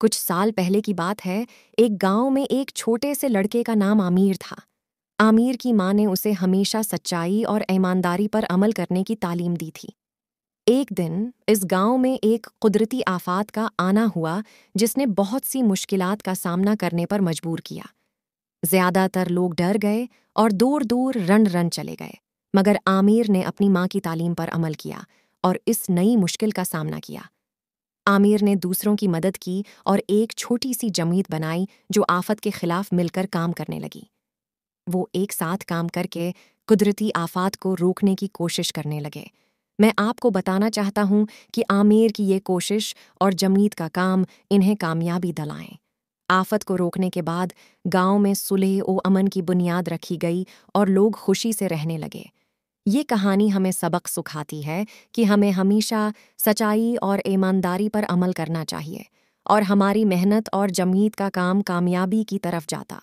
कुछ साल पहले की बात है एक गांव में एक छोटे से लड़के का नाम आमिर था आमिर की माँ ने उसे हमेशा सच्चाई और ईमानदारी पर अमल करने की तालीम दी थी एक दिन इस गांव में एक कुदरती आफात का आना हुआ जिसने बहुत सी मुश्किलात का सामना करने पर मजबूर किया ज्यादातर लोग डर गए और दूर दूर रन रन चले गए मगर आमिर ने अपनी माँ की तालीम पर अमल किया और इस नई मुश्किल का सामना किया आमिर ने दूसरों की मदद की और एक छोटी सी जमीत बनाई जो आफत के खिलाफ मिलकर काम करने लगी वो एक साथ काम करके कुदरती आफात को रोकने की कोशिश करने लगे मैं आपको बताना चाहता हूँ कि आमिर की ये कोशिश और जमीत का काम इन्हें कामयाबी दलाएं आफत को रोकने के बाद गांव में सुलह ओ अमन की बुनियाद रखी गई और लोग खुशी से रहने लगे ये कहानी हमें सबक सुखाती है कि हमें हमेशा सच्चाई और ईमानदारी पर अमल करना चाहिए और हमारी मेहनत और जमीत का काम कामयाबी की तरफ जाता